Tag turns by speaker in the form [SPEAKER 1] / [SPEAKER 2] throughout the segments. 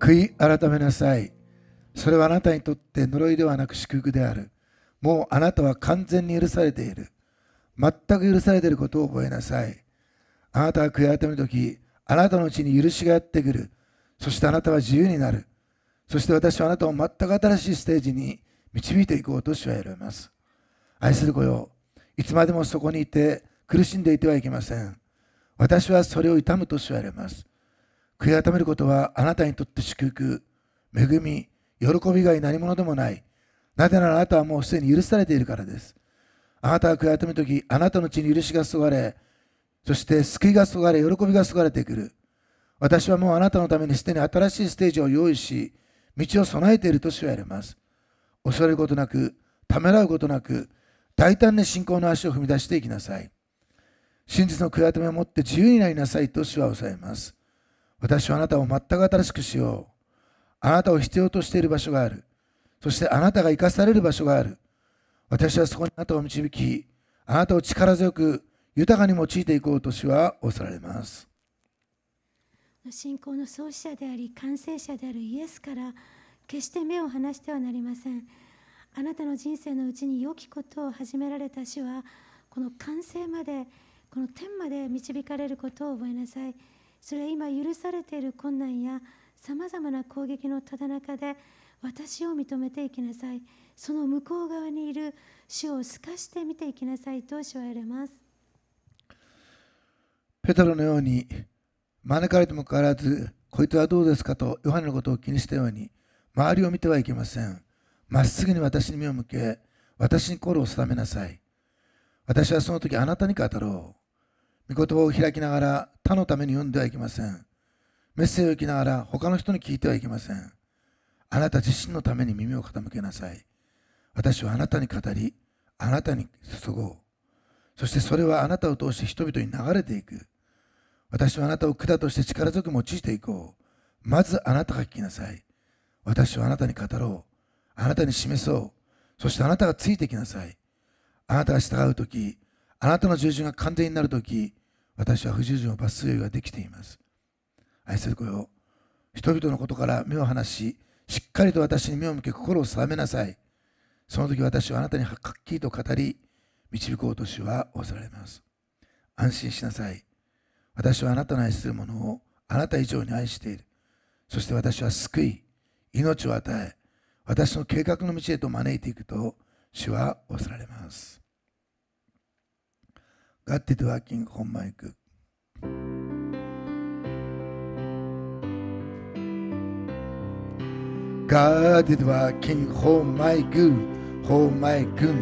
[SPEAKER 1] 悔い改めなさい。それはあなたにとって呪いではなく祝福である。もうあなたは完全に許されている。全く許されていることを覚えなさい。あなたが悔い改めるとき、あなたのうちに許しがやってくる。そしてあなたは自由になる。そして私はあなたを全く新しいステージに導いていこうとしは選びます。愛する子よ、いつまでもそこにいて苦しんでいてはいけません。私はそれを痛むとしは選びます。悔い改めることはあなたにとって祝福、恵み、喜び以外何者でもない。なぜならあなたはもうすでに許されているからです。あなたが悔い改めるとき、あなたの血に許しがそがれ、そして救いがそがれ、喜びがそがれてくる。私はもうあなたのためにすでに新しいステージを用意し、道を備えていると主は言われます。恐れることなく、ためらうことなく、大胆に信仰の足を踏み出していきなさい。真実の悔い改めを持って自由になりなさいと主は抑えます。私はあなたを全く新しくしよう。あなたを必要としている場所がある。そしてあなたが生かされる場所がある。私はそこにあなたを導き、あなたを力強く豊かに用いていこうとしは恐れます。
[SPEAKER 2] 信仰の創始者であり、完成者であるイエスから、決して目を離してはなりません。あなたの
[SPEAKER 1] 人生のうちに良きことを始められた主は、この完成まで、この天まで導かれることを覚えなさい。それは今許されている困難やさまざまな攻撃のただ中で私を認めていきなさいその向こう側にいる主を透かして見ていきなさいと主は言われますペトロのように招かれても変わらずこいつはどうですかとヨハネのことを気にしたように周りを見てはいけませんまっすぐに私に目を向け私に心を定めなさい私はその時あなたに語ろう御言葉を開きながら他のために読んではいけません。メッセージを受けながら他の人に聞いてはいけません。あなた自身のために耳を傾けなさい。私はあなたに語り、あなたに注ごう。そしてそれはあなたを通して人々に流れていく。私はあなたを管として力強く用いていこう。まずあなたが聞きなさい。私はあなたに語ろう。あなたに示そう。そしてあなたがついてきなさい。あなたが従うとき、あなたの従順が完全になるとき、私は不従順を罰すようができています愛する子よ人々のことから目を離ししっかりと私に目を向け心を定めなさいその時私はあなたにはっきりと語り導こうとしは仰せられます安心しなさい私はあなたの愛するものをあなた以上に愛しているそして私は救い命を与え私の計画の道へと招いていくと主は仰せられます God did working on my good. God did working my good, oh my good,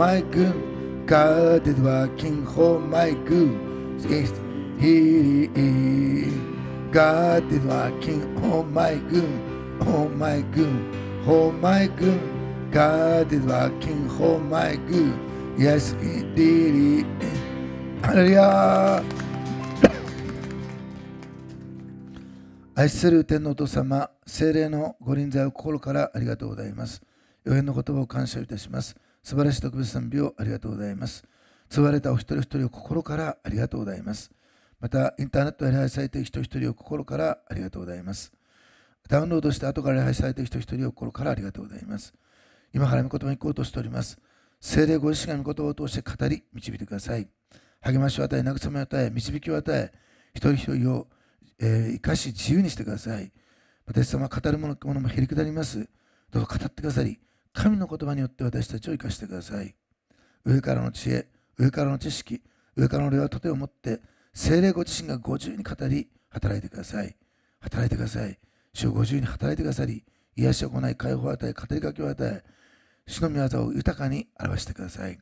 [SPEAKER 1] my good. God working my good. Yes, he is. God did working my good, oh my good, oh my good. God is working oh my good. Yes, he did it. Hallelujah. 愛する天皇と様、精霊のご臨在を心からありがとうございます。予言の言葉を感謝いたします。素晴らしい特別賛美をありがとうございます。つわれたお一人一人を心からありがとうございます。また、インターネットで礼拝されている人一人を心からありがとうございます。ダウンロードして後から礼拝されている人一人を心からありがとうございます。今から御言葉に行こうとしております。精霊ご自身が御言葉を通して語り、導いてください。励ましを与え、慰めを与え、導きを与え、一人一人を、えー、生かし自由にしてください。私様は語るものも減り下ります。どうぞ語ってくださり、神の言葉によって私たちを生かしてください。上からの知恵、上からの知識、上からの礼はとてを持って、精霊ご自身がご自由に語り、働いてください。働いてください。主をご自由に働いてくださり、癒しを行い、解放を与え、語りかけを与え、主の御業を豊かに表してください。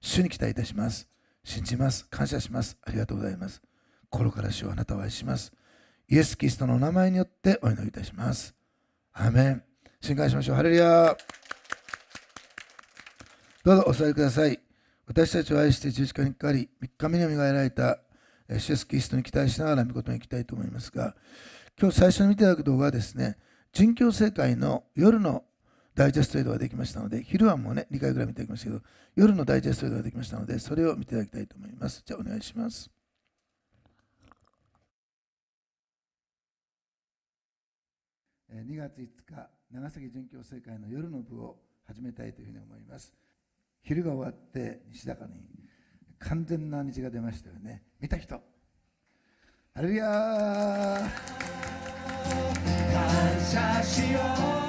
[SPEAKER 1] 主に期待いたします。信じます。感謝します。ありがとうございます。心から主をあなたを愛します。イエス・キリストのお名前によってお祈りいたします。アメン。信感しましょう。ハレルヤどうぞお座りください。私たちを愛して十字架にかかり、3日目に蘇られたシェス・キリストに期待しながら見事に行きたいと思いますが、今日最初に見ていただく動画はですね、人教世界の夜のダイジェストエイドができましたので、昼はもうね、2回ぐらい見ていきましたけど、夜のダイジェストエイドができましたので、それを見ていただきたいと思います。じゃあ、お願いします。2月5日、長崎殉教政会の夜の部を始めたいというふうに思います。昼が終わって西高に完全な虹が出ましたよね。見た人ハレルヤ
[SPEAKER 2] 感謝しよう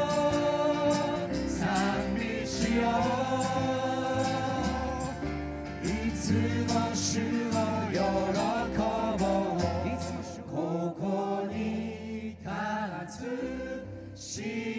[SPEAKER 2] 喜。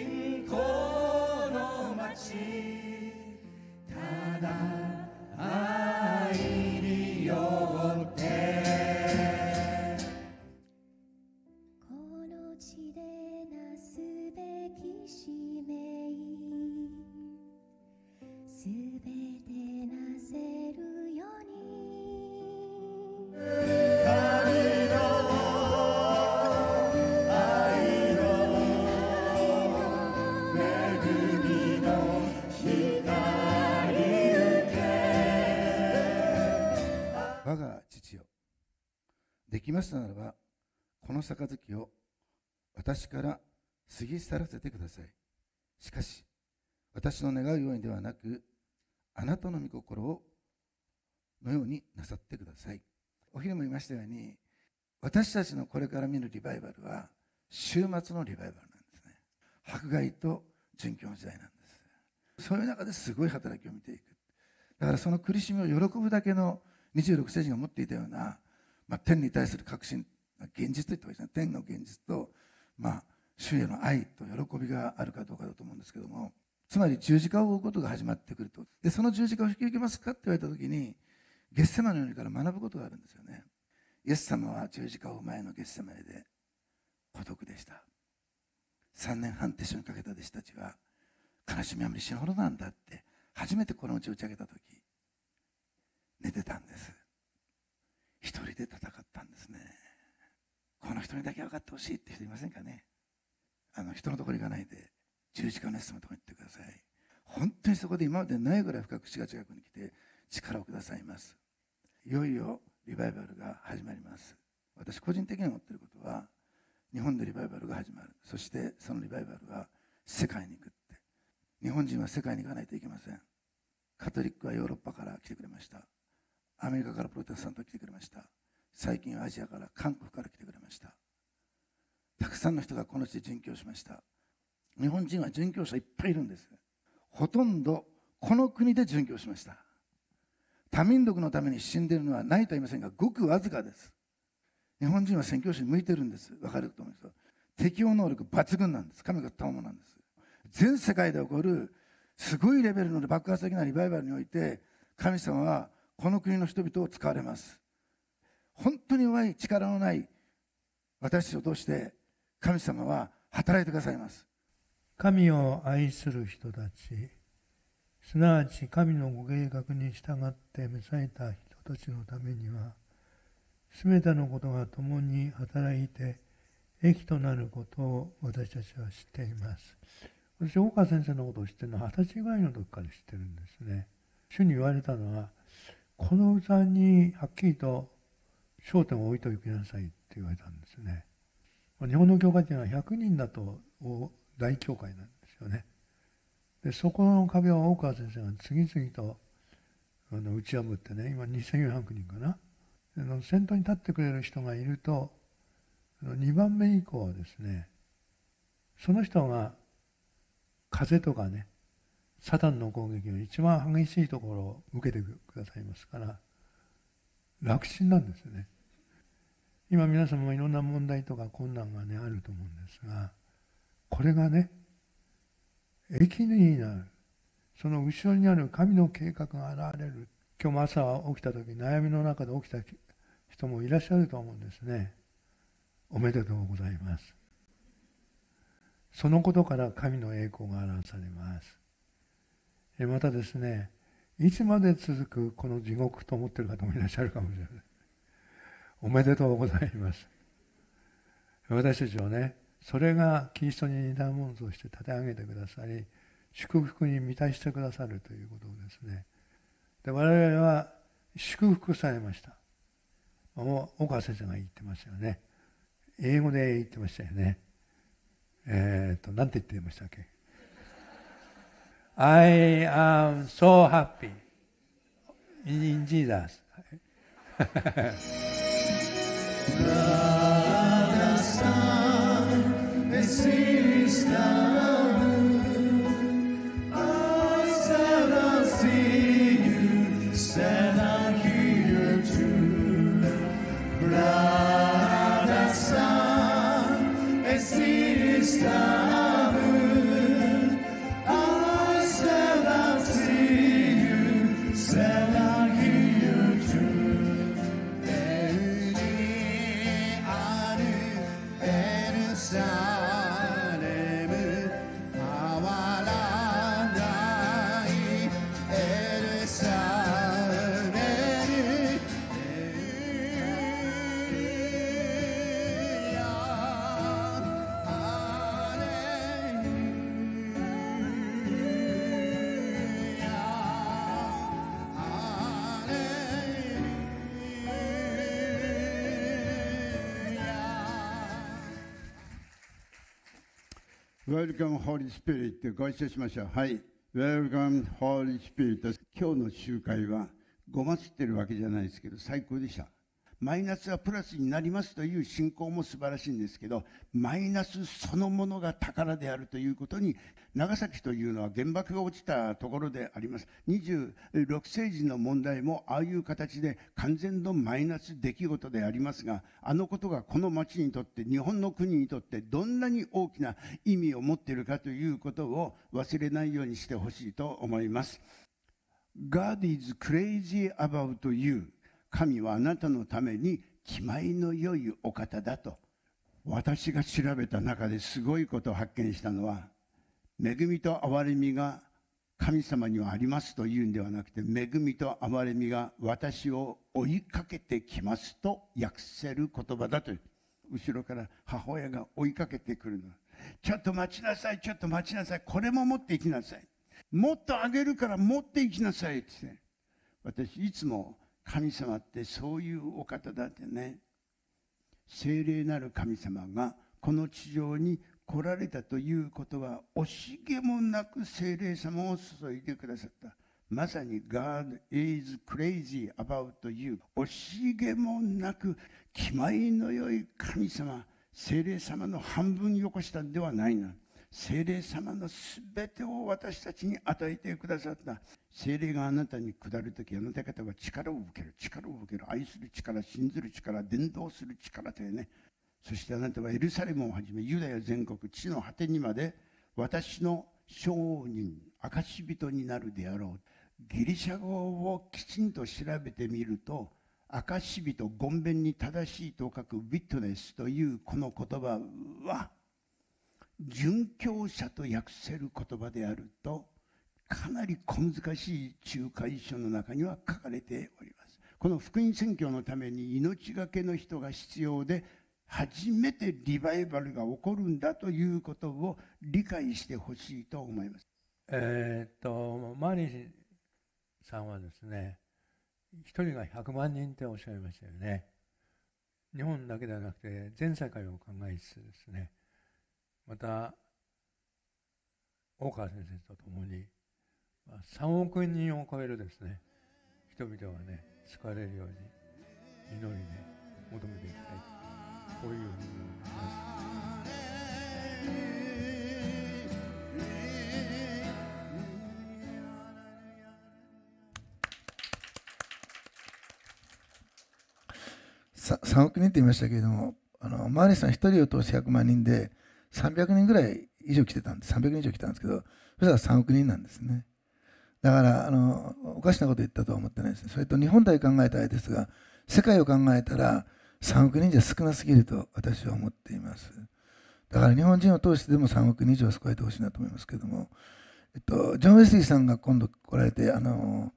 [SPEAKER 1] きましたならば、この杯を私から過ぎ去らせてください。しかし、私の願うようにではなく、あなたの御心をのようになさってください。お昼も言いましたように、私たちのこれから見るリバイバルは、週末のリバイバルなんですね。迫害と殉教の時代なんです。そういう中ですごい働きを見ていく。だからその苦しみを喜ぶだけの26世人が持っていたようなまあ、天に対する確信現実といったわけですね天の現実と、まあ、主への愛と喜びがあるかどうかだと思うんですけどもつまり十字架を追うことが始まってくるとでその十字架を引き受けますかって言われた時にゲッセマネのよから学ぶことがあるんですよねイエス様は十字架を前のゲッセマネで孤独でした3年半手にかけた弟子たちは悲しみは無理死ぬほどなんだって初めてこのうち打ち上げた時寝てたんです人にだけ分かってほしいって人いませんかねあの、人のところ行かないで、十字架の人のところに行ってください。本当にそこで今までないぐらい深く死が近くに来て、力をくださいます。いよいよリバイバルが始まります。私個人的に思っていることは、日本でリバイバルが始まる。そしてそのリバイバルは世界に行くって。日本人は世界に行かないといけません。カトリックはヨーロッパから来てくれました。アメリカからプロテスタント来てくれました。最近アジアから韓国から来てくれましたたくさんの人がこの地で殉教しました日本人は殉教者いっぱいいるんですほとんどこの国で殉教しました多民族のために死んでるのはないとは言いませんがごくわずかです日本人は宣教師に向いてるんです分かると思うんですよ適応能力抜群なんです神が賜物なんです全世界で起こるすごいレベルの爆発的なリバイバルにおいて神様はこの国の人々を使われます本当に弱い力のない私を通して神様は
[SPEAKER 2] 働いてくださいます。神を愛する人たち、すなわち神のご計画に従って召された人たちのためには、全てのことが共に働いて、益となることを私たちは知っています。私、大川先生のことを知ってるのは二十歳ぐらいの時から知ってるんですね。主に言われたのは、この歌にはっきりと焦点を置いておきなさいって言われたんですね。日本の教会というのは100人だと大教会なんですよね。でそこの壁を大川先生が次々とあの打ち破ってね今2400人かなあの先頭に立ってくれる人がいると2番目以降はですねその人が風とかねサタンの攻撃の一番激しいところを受けてくださいますから楽ちんなんですね。今皆様もいろんな問題とか困難がね、あると思うんですが、これがね、駅になる。その後ろにある神の計画が現れる。今日も朝起きた時、悩みの中で起きた人もいらっしゃると思うんですね。おめでとうございます。そのことから神の栄光が表されます。またですね、いつまで続くこの地獄と思ってる方もいらっしゃるかもしれない。おめでとうございます。私たちはね、それがキリストに似たものとして立て上げてくださり、祝福に満たしてくださるということですね。で、我々は祝福されました。もう岡先生が言ってましたよね。英語で言ってましたよね。えっ、ー、と、なんて言ってましたっけ I am so happy in Jesus.
[SPEAKER 1] Brother, son, sister.
[SPEAKER 3] Welcome Holy Spirit ご一緒しましょう。はい。Welcome Holy Spirit 今日の集会はごまつってるわけじゃないですけど最高でした。マイナスはプラスになりますという信仰も素晴らしいんですけど、マイナスそのものが宝であるということに、長崎というのは原爆が落ちたところであります。26世紀の問題もああいう形で完全のマイナス出来事でありますが、あのことがこの町にとって、日本の国にとってどんなに大きな意味を持っているかということを忘れないようにしてほしいと思います。God is crazy about you. 神はあなたのために気前の良いお方だと私が調べた中ですごいことを発見したのは恵みと憐れみが神様にはありますというんではなくて恵みと憐れみが私を追いかけてきますと訳せる言葉だと後ろから母親が追いかけてくるのちょっと待ちなさいちょっと待ちなさいこれも持っていきなさいもっとあげるから持っていきなさいって私いつも神様ってそういうお方だってね精霊なる神様がこの地上に来られたということは惜しげもなく精霊様を注いでくださったまさに God is crazy about you 惜しげもなく気前の良い神様精霊様の半分よこしたんではないな精霊様の全てを私たちに与えてくださった精霊があなたに下るとき、あなた方は力を受ける、力を受ける、愛する力、信ずる力、伝道する力というね。そしてあなたはエルサレムをはじめ、ユダヤ全国、地の果てにまで、私の商人、証人になるであろう。ギリシャ語をきちんと調べてみると、証人、ごんべんに正しいと書くウィットネスというこの言葉は、殉教者と訳せる言葉であるとかなり小難しい仲介書の中には書かれております。この福音宣教のために命がけの人が必要で、初めてリバイバルが起こるんだということを理解してほしいと思います。
[SPEAKER 2] えー、っと、マーリーさんはですね、1人が100万人っておっしゃいましたよね。日本だけではなくて、全世界を考えつつですね、また、大川先生と共に3億人を超えるですね人々がね好かれるように祈りね求めていきたいこういうふうに思います。
[SPEAKER 1] 3億人って言いましたけれども、あのマーリーさん1人を通して100万人で、300人ぐらい以上来てたんで、300人以上来たんですけど、そしたら3億人なんですね。だからあのおかしなこと言ったとは思ってないですそれと日本け考えたいですが世界を考えたら3億人じゃ少なすぎると私は思っていますだから日本人を通してでも3億人以上救われてほしいなと思いますけども、えっと、ジョン・ウェスリーさんが今度来られてあの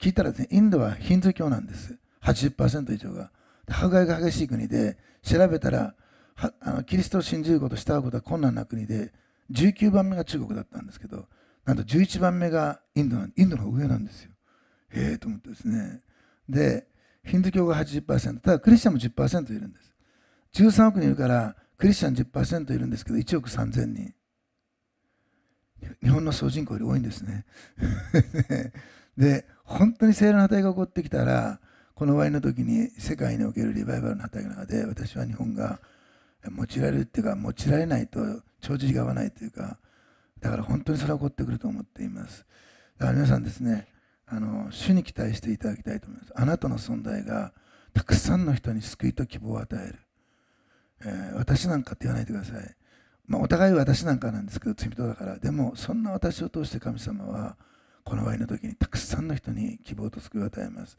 [SPEAKER 1] 聞いたらですねインドはヒンズー教なんです80%以上が迫害が激しい国で調べたらあのキリストを信じること慕うことは困難な国で19番目が中国だったんですけどなんと11番目がインドインドの上なんですよ。へえと思ってですね。で、ヒンドゥー教が80%、ただクリスチャンも10%いるんです。13億人いるから、クリスチャン10%いるんですけど、1億3000人。日本の総人口より多いんですね。で、本当に聖霊の値が起こってきたら、この終わりの時に世界におけるリバイバルの働きの中で、私は日本が用いられるっていうか、用いられないと、帳尻が合わないというか、だから本当にそれは起こってくると思っています。だから皆さんですね、あの主に期待していただきたいと思います。あなたの存在がたくさんの人に救いと希望を与える。えー、私なんかって言わないでください。まあ、お互い私なんかなんですけど、罪人だから。でも、そんな私を通して神様は、この場合の時にたくさんの人に希望と救いを与えます。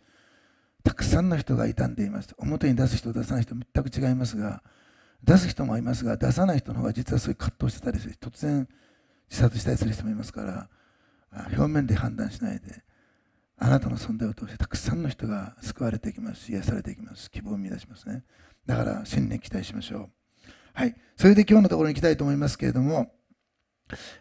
[SPEAKER 1] たくさんの人が傷んでいます。表に出す人、出さない人、全く違いますが、出す人もいますが、出さない人の方が実はそういう葛藤してたりする。突然、自殺したりする人もいますから表面で判断しないであなたの存在を通してたくさんの人が救われていきますし癒されていきます希望を生み出しますねだから新年期待しましょうはいそれで今日のところに行きたいと思いますけれども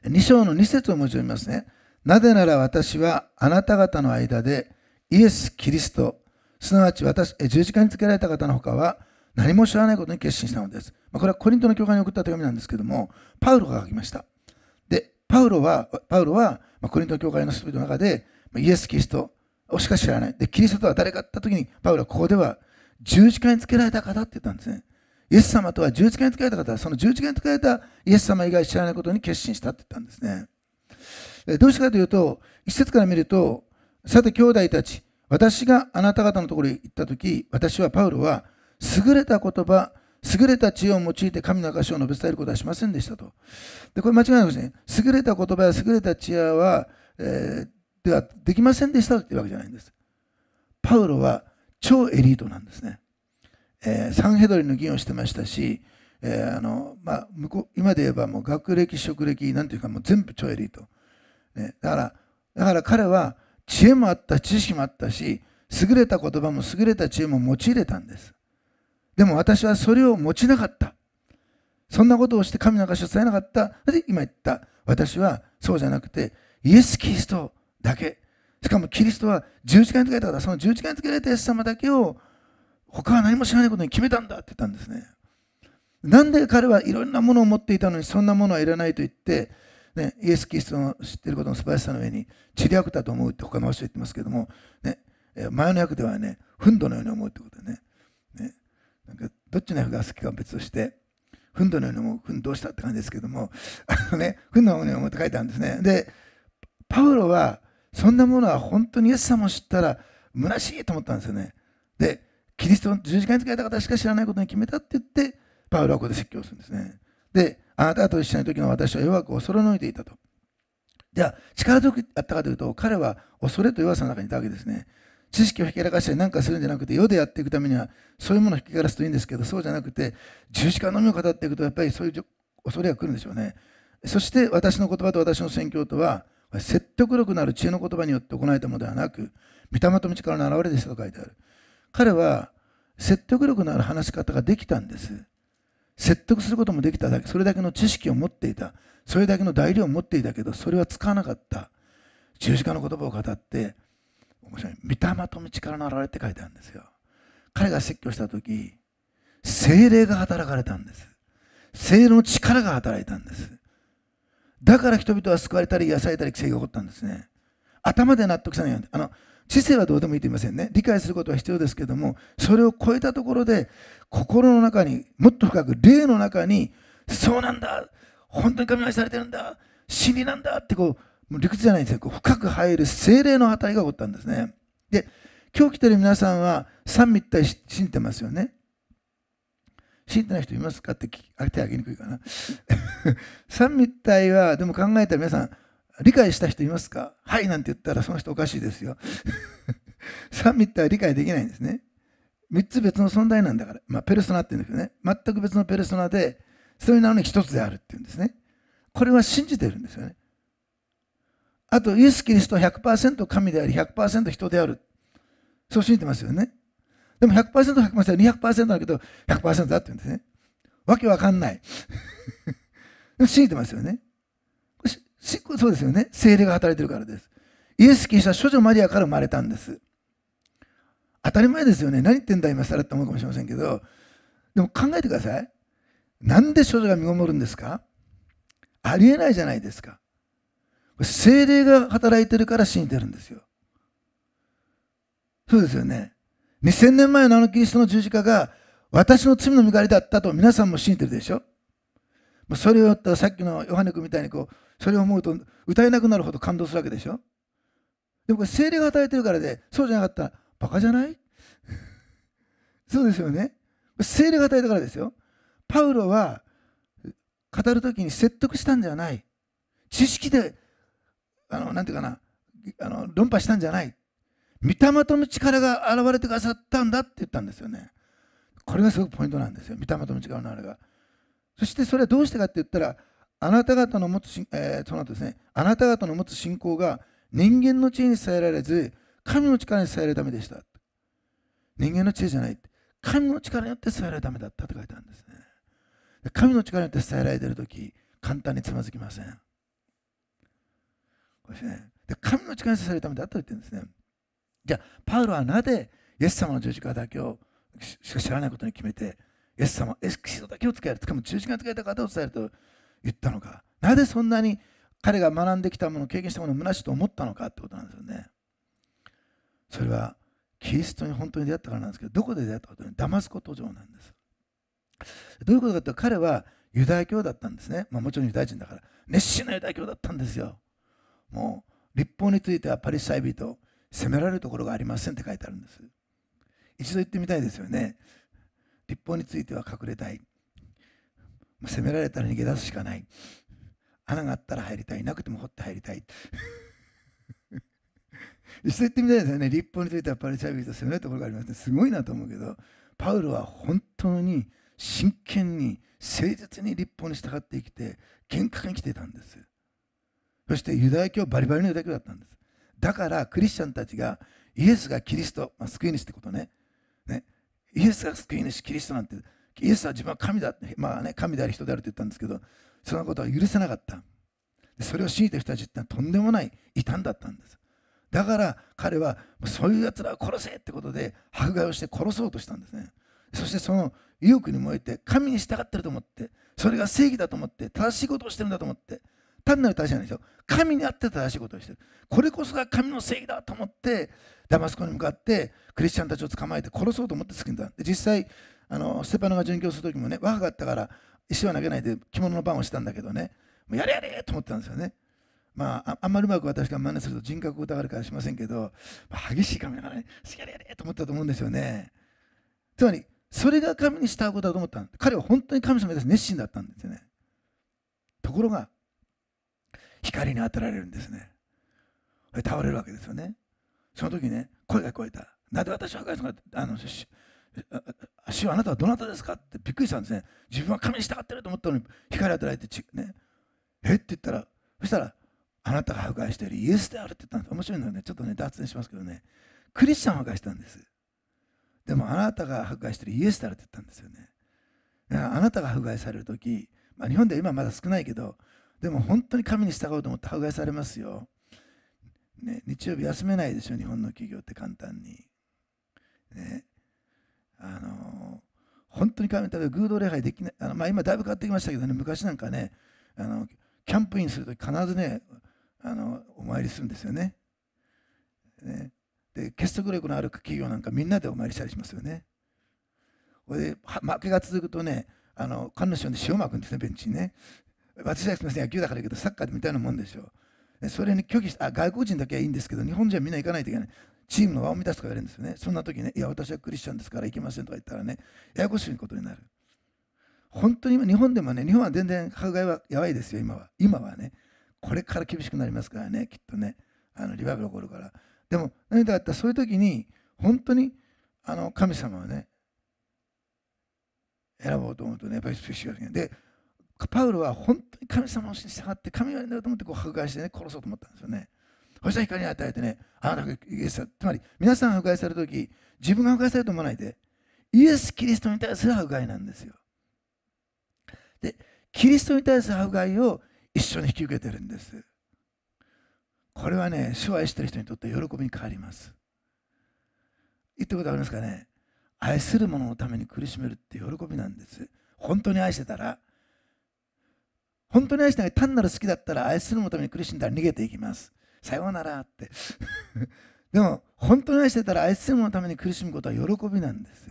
[SPEAKER 1] 2章の2節を用いますねなぜなら私はあなた方の間でイエス・キリストすなわち私十字架につけられた方の他は何も知らないことに決心したのです。まあ、これはコリントの教会に送った手紙なんですけども、パウロが書きました。パウロは、パウロは、まコリント教会の人々の中で、イエス・キリストをしか知らない。で、キリストとは誰かって時に、パウロはここでは十字架につけられた方って言ったんですね。イエス様とは十字架につけられた方、その十字架につけられたイエス様以外知らないことに決心したって言ったんですね。どうしてかというと、一節から見ると、さて兄弟たち、私があなた方のところへ行ったとき、私はパウロは、優れた言葉、優れた知恵を用いて神の証を述べ伝えることはしませんでしたと。で、これ間違いなくですね、優れた言葉や優れた知恵は、えー、ではできませんでしたというわけじゃないんです。パウロは超エリートなんですね。えー、サンヘドリの議員をしてましたし、えー、あのまあ、向こう今で言えばもう学歴、職歴、なんていうかもう全部超エリート。ね、だからだから彼は知恵もあった、知識もあったし、優れた言葉も優れた知恵も用いれたんです。でも私はそれを持ちなかった。そんなことをして神の証しを伝えなかった。で、今言った。私はそうじゃなくて、イエス・キリストだけ。しかもキリストは十字架につけられたから、その十字架につけられたイエス様だけを、他は何も知らないことに決めたんだって言ったんですね。なんで彼はいろんなものを持っていたのに、そんなものはいらないと言って、ね、イエス・キリストの知っていることの素晴らしさの上に、知り役だと思うって他の場所言ってますけども、ね、前の役ではね、憤怒のように思うってことでね。なんかどっちの F が好きか別として、ふんどのように思う、ふんどうしたって感じですけども、あのね、ふんのように思うって書いてあるんですね。で、パウロは、そんなものは本当にイエス様を知ったら、虚しいと思ったんですよね。で、キリストの十字架に使えた方しか知らないことに決めたって言って、パウロはここで説教するんですね。で、あなたと一緒の時の私は弱く恐れのいていたと。じゃあ、力強くあったかというと、彼は恐れと弱さの中にいたわけですね。知識をひけらかしたりなんかするんじゃなくて、世でやっていくためには、そういうものをひけらかすといいんですけど、そうじゃなくて、十字架のみを語っていくと、やっぱりそういう恐れが来るんでしょうね。そして、私の言葉と私の宣教とは、説得力のある知恵の言葉によって行えたものではなく、御霊と道からの現れでしたと書いてある。彼は、説得力のある話し方ができたんです。説得することもできただけ、それだけの知識を持っていた、それだけの材料を持っていたけど、それは使わなかった。十字架の言葉を語って、面白い。御霊との力のられって書いてあるんですよ。彼が説教した時、精霊が働かれたんです。精霊の力が働いたんです。だから人々は救われたり、癒されたり、奇跡が起こったんですね。頭で納得さないように。あの知性はどうでもいいと言いませんね。理解することは必要ですけども、それを超えたところで、心の中に、もっと深く、霊の中に、そうなんだ本当に神愛されてるんだ真理なんだってこう、もう理屈じゃないんですよ。深く入る精霊の値が起こったんですね。で、今日来てる皆さんは三密体信じてますよね。信じてない人いますかってあれ手挙げにくいかな。三密体は、でも考えたら皆さん、理解した人いますかはいなんて言ったらその人おかしいですよ。三密体は理解できないんですね。三つ別の存在なんだから。まあ、ペルソナって言うんですけどね。全く別のペルソナで、それなのに一つであるっていうんですね。これは信じてるんですよね。あと、イエス・キリスト100%神であり、100%人である。そう信じてますよね。でも100%、100%、200%だけど、100%だって言うんですね。わけわかんない。でも信じてますよね。そうですよね。精霊が働いてるからです。イエス・キリストは処女マリアから生まれたんです。当たり前ですよね。何言ってんだ今更って思うかもしれませんけど。でも考えてください。なんで処女が見守るんですかありえないじゃないですか。精霊が働いてるから死んでるんですよ。そうですよね。2000年前のあのキリストの十字架が私の罪の身代わりだったと皆さんも信じてるでしょそれをさっきのヨハネ君みたいにこうそれを思うと歌えなくなるほど感動するわけでしょでもこれ精霊が与えてるからでそうじゃなかったらバカじゃないそうですよね精霊が与えたからですよパウロは語る時に説得したんじゃない知識であの、なんていうかな、あの、論破したんじゃない。御霊との力が現れてくださったんだって言ったんですよね。これがすごくポイントなんですよ。御霊との力のあれが。そしてそれはどうしてかって言ったら、あなた方の持つ、えー、その後ですね、あなた方の持つ信仰が人間の知恵に伝えられず、神の力に伝えるためでした。人間の知恵じゃない。神の力によって伝えられるためだったと書いてあるんですね。神の力によって伝えられているとき、簡単につまずきません。ですね。で、神の力に支えるためであったと言ってるんですね。じゃあ、パウロはなぜ、イエス様の十字架だけをしか知らないことに決めて、イエス様、エスキスだけを使える、しかも十字架を使えた方を伝えると言ったのか、なぜそんなに彼が学んできたもの、経験したものを虚しいと思ったのかってことなんですよね。それは、キリストに本当に出会ったからなんですけど、どこで出会ったことに、ダマスコ途上なんです。どういうことかというと、彼はユダヤ教だったんですね。まあ、もちろんユダヤ人だから、熱心なユダヤ教だったんですよ。もう立法についてはパリサイ人責められるところがありませんって書いてあるんです一度言ってみたいですよね立法については隠れたい責められたら逃げ出すしかない穴があったら入りたいなくても掘って入りたい 一度言ってみたいですよね立法についてはパリサイ人責められるところがありますすごいなと思うけどパウロは本当に真剣に誠実に立法に従って生きて厳格に来てたんですそしてユダヤ教バリバリのユダヤ教だったんですだからクリスチャンたちがイエスがキリスト、まあ、救い主ってことねねイエスが救い主キリストなんてイエスは自分は神だ、まあね、神である人であるって言ったんですけどそのことは許せなかったそれをじてた人たちってのはとんでもない異端だったんですだから彼はそういうやつらを殺せってことで迫害をして殺そうとしたんですねそしてその意欲に燃えて神に従ってると思ってそれが正義だと思って正しいことをしてるんだと思って単なる正しいんですよ神にあって正しいことをしてるこれこそが神の正義だと思ってダマスコに向かってクリスチャンたちを捕まえて殺そうと思って救んだで実際あのステパノが殉教する時もね若かったから石は投げないで着物の番をしたんだけどねもうやれやれと思ってたんですよねまあ、あんまりうまく私が真似すると人格を疑うからしませんけど、まあ、激しい神だからね、やれやれと思ったと思うんですよね。つまり、それが神にしうことだと思った彼は本当に神様に熱心だったんですよね。ところが、光に当てられるんですね。で倒れるわけですよね。その時ね、声が聞こえた。なんで私は返すのかあの主はあなたはどなたですかってびっくりしたんですね。自分は神に従ってると思ったのに光当てられてち、ね、えって言ったら、そしたら、あなたが破壊しているイエスであるって言ったんです。面白いのはね、ちょっとね、脱線しますけどね、クリスチャンを破壊したんです。でも、あなたが破壊しているイエスであるって言ったんですよね。あなたが破壊される時、まあ、日本では今まだ少ないけど、でも本当に神に従おうと思って迫害されますよ。ね、日曜日休めないでしょ、日本の企業って簡単に。ね、あの本当に神のため偶像礼拝できない、あのまあ、今だいぶ変わってきましたけどね、昔なんかね、あのキャンプインするとき必ずねあの、お参りするんですよね。ねで結束力のある企業なんかみんなでお参りしたりしますよね。これで負けが続くとね、あの神の師匠で塩まくんですね、ベンチにね。私た野球だからけどサッカーみたいなもんでしょうそれに拒否してあ外国人だけはいいんですけど日本人はみんな行かないといけないチームの輪を満たすとか言われるんですよねそんな時ねいや私はクリスチャンですから行けませんとか言ったらねややこしいことになる本当に今日本でもね日本は全然迫害はやばいですよ今は今はねこれから厳しくなりますからねきっとねあのリバイバル起こるからでも何だったらそういう時に本当にあの神様はね選ぼうと思うとねやっぱり必要ですねでパウロは本当に神様を従って神がいると思ってこう迫害してね殺そうと思ったんですよね。そしたら光に与えてね、あなたがイエスつまり皆さんが迫害されるとき、自分が迫害されると思わないで、イエス・キリストに対する迫害なんですよ。で、キリストに対する迫害を一緒に引き受けてるんです。これはね、主を愛してる人にとって喜びに変わります。言ったことありますかね愛する者のために苦しめるって喜びなんです。本当に愛してたら、本当に愛してない単なる好きだったら愛するのために苦しんだら逃げていきますさようならって でも本当に愛してたら愛するものために苦しむことは喜びなんです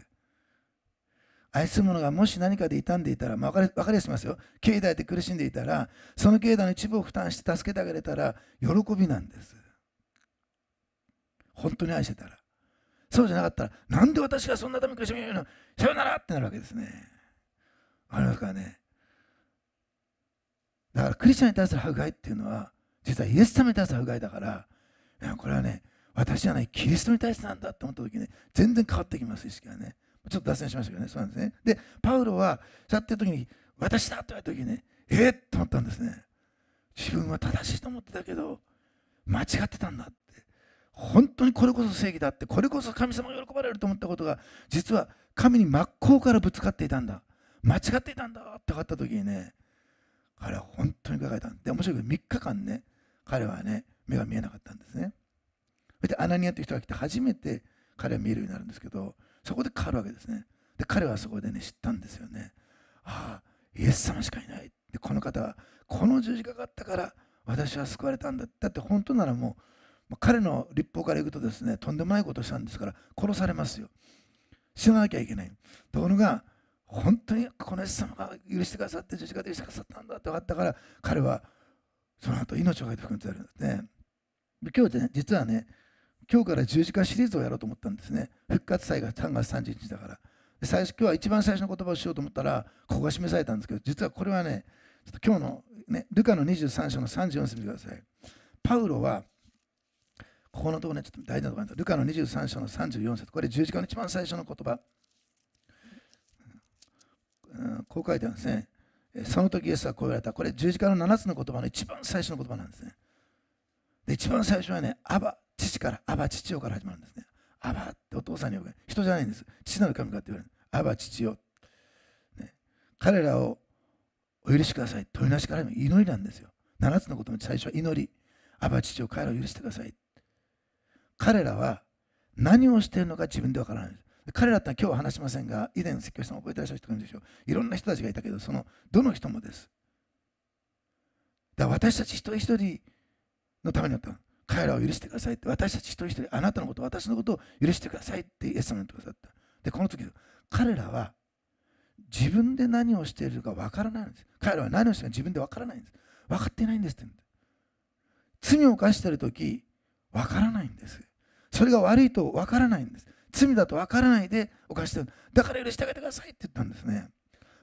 [SPEAKER 1] 愛する者がもし何かで傷んでいたら、まあ、分かりやすますよ境内で苦しんでいたらその境内の一部を負担して助けてあげれたら喜びなんです本当に愛してたらそうじゃなかったらなんで私がそんなために苦しむのさよならってなるわけですねあれますかねだからクリスチャンに対する迫害っていうのは実はイエス様に対する迫害だからこれはね私じゃないキリストに対してなんだって思った時ね全然変わってきます意識がねちょっと脱線しましたけどねそうなんですねでパウロはそうやってる時に私だって言われた時にねえっ、と思ったんですね自分は正しいと思ってたけど間違ってたんだって本当にこれこそ正義だってこれこそ神様が喜ばれると思ったことが実は神に真っ向からぶつかっていたんだ間違っていたんだって分かった時にね彼は本当に抱えたんで、面白いけど3日間ね、彼はね、目が見えなかったんですね。そしてアナニアという人が来て初めて彼は見えるようになるんですけど、そこで変わるわけですね。で、彼はそこでね、知ったんですよね。ああ、イエス様しかいない。で、この方は、この十字架があったから、私は救われたんだ。だって本当ならもう、彼の立法から行くとですね、とんでもないことをしたんですから、殺されますよ。死ななきゃいけない。ところが、本当にこのイ様が許してくださって十字架で許してくださったんだって分かったから彼はその後命をかけて福音伝えるんですね。今日ね実はね今日から十字架シリーズをやろうと思ったんですね復活祭が3月30日だから最初今日は一番最初の言葉をしようと思ったらここが示されたんですけど実はこれはねちょっと今日の、ね、ルカの23章の34節見てくださいパウロはここのところねちょっと大事なところなんですルカの23章の34節これ十字架の一番最初の言葉こう書いてあるんですね。その時イエスはこう言われた。これ十字架の7つの言葉の一番最初の言葉なんですね。で一番最初はね、アバ、父から、アバ、父よから始まるんですね。アバってお父さんに呼ぶ。人じゃないんです。父なる神かって言われる。アバ、父よ。ね、彼らをお許しください。取りなしからの祈りなんですよ。7つのことの最初は祈り。アバ、父を彼らを許してください。彼らは何をしているのか自分でわからないです。彼らって今日は話しませんが、以前説教したの覚えてらっしゃる人がいるでしょう。いろんな人たちがいたけど、そのどの人もです。だから私たち一人一人のためになった。彼らを許してくださいって、私たち一人一人、あなたのこと、私のことを許してくださいってイエス様に言ってくださった。で、この時、彼らは自分で何をしているかわからないんです。彼らは何をしているか自分でわからないんです。分かってないんですって。罪を犯している時、わからないんです。それが悪いとわからないんです。罪だと分からないで犯してるだから許してあげてくださいって言ったんですね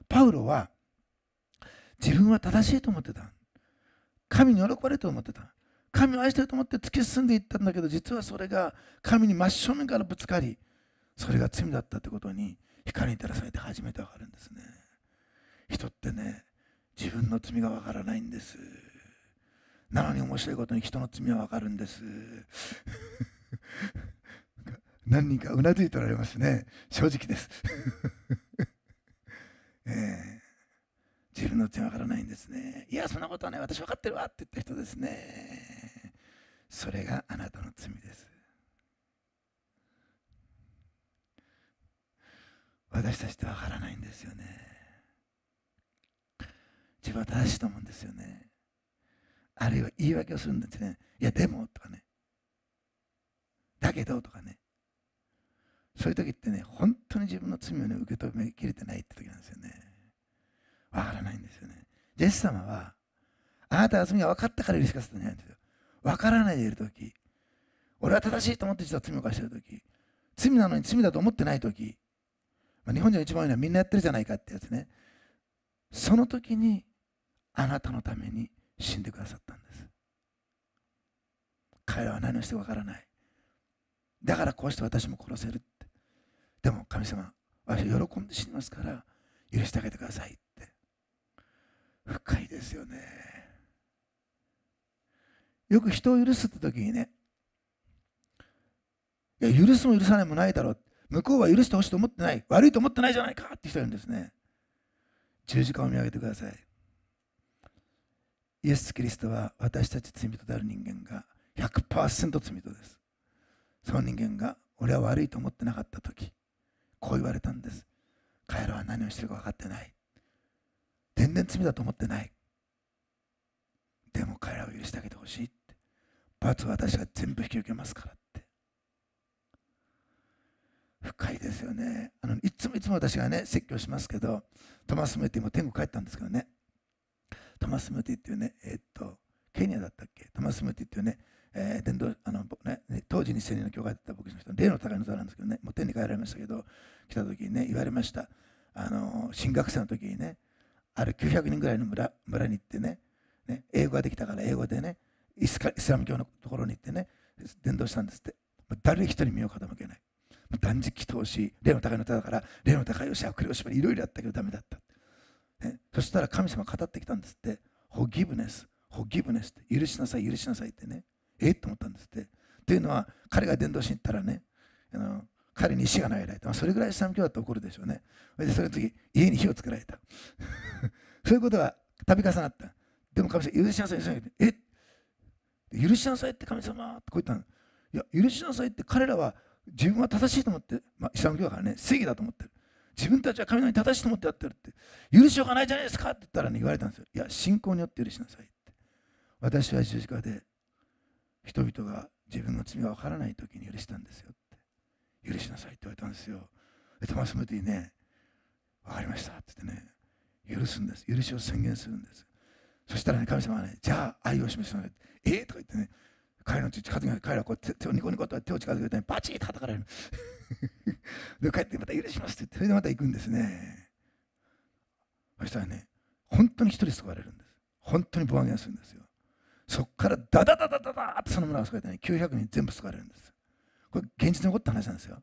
[SPEAKER 1] パウロは自分は正しいと思ってた神に喜ばれると思ってた神を愛してると思って突き進んでいったんだけど実はそれが神に真正面からぶつかりそれが罪だったってことに光に照らされて初めて分かるんですね人ってね自分の罪が分からないんですなのに面白いことに人の罪は分かるんです 何人かうなずいておられますね正直です、えー、自分のうちは分からないんですねいやそんなことはね、私分かってるわって言った人ですねそれがあなたの罪です私たちって分からないんですよね自分は正しいと思うんですよねあるいは言い訳をするんですねいやでもとかねだけどとかねそういう時ってね、本当に自分の罪を、ね、受け止めきれてないって時なんですよね。わからないんですよね。ジェス様は、あなたは罪が分かったから許しかせたんじゃないんですよ。分からないでいる時、俺は正しいと思って実は罪を犯している時、罪なのに罪だと思ってない時、まあ、日本人が一番多いのはみんなやってるじゃないかってやつね。その時に、あなたのために死んでくださったんです。彼らは何をして分からない。だからこうして私も殺せるでも神様、私喜んで死にますから許してあげてくださいって。深いですよね。よく人を許すって時にね、いや、許すも許さないもないだろう。向こうは許してほしいと思ってない。悪いと思ってないじゃないかって人いるんですね。十字架を見上げてください。イエス・キリストは私たち罪人である人間が100%罪人です。その人間が俺は悪いと思ってなかった時こう言われたんです彼らは何をしてるか分かってない全然罪だと思ってないでも彼らを許してあげてほしいって罰は私が全部引き受けますからって深いですよねあのいつもいつも私がね説教しますけどトマス・ムーティも天国帰ったんですけどねトマス・ムーティっていうねえー、っとケニアだったっけトマス・ムーティっていうねえー、伝あの、ね、当時に千人の教会だった牧師の人、例の高いの座なんですけどね、もう天に帰られましたけど、来た時にね、言われました。あの新学生の時にね、ある900人ぐらいの村村に行ってねね、英語ができたから英語でね、イスラム教のところに行ってね、伝道したんですって。誰一人身を傾けない。断食祷し、例の高いのだから、例の高いをし、悪霊をばり、いろいろあったけどだめだった、ね。そしたら神様語ってきたんですって、ホギブネス、ホギブネスって、許しなさい、許しなさいってね。えっと思ったんですって。というのは彼が伝道しに行ったらねあの彼に石が投げられた、まあ、それぐらい賛美教だと怒るでしょうねそれでその次家に火をつけられた そういうことが度重なったでも神様許しなさい許しなさいえ許しなさいって神様ってこう言ったのいや許しなさいって彼らは自分は正しいと思って、まあ、イスラム教だからね正義だと思ってる自分たちは神のに正しいと思ってやってるって許しようがないじゃないですかって言ったらね言われたんですよいや信仰によって許しなさいって私は十字架で人々が自分の罪がわからない時に許したんですよって許しなさいって言われたんですよでトマス・ムティね分かりましたって言ってね許すんです許しを宣言するんですそしたらね神様はねじゃあ愛を示しなさいええー、とか言ってね彼の近づけ彼らこう手手をニコニコと手を近づけて、バチッと叩かれる で帰ってまた許しますって言ってそれでまた行くんですねそしたらね本当に一人救われるんです本当に暴言するんですよそこからダダダダダダってその村が救われてね900人全部救われるんですこれ現実に起こった話なんですよ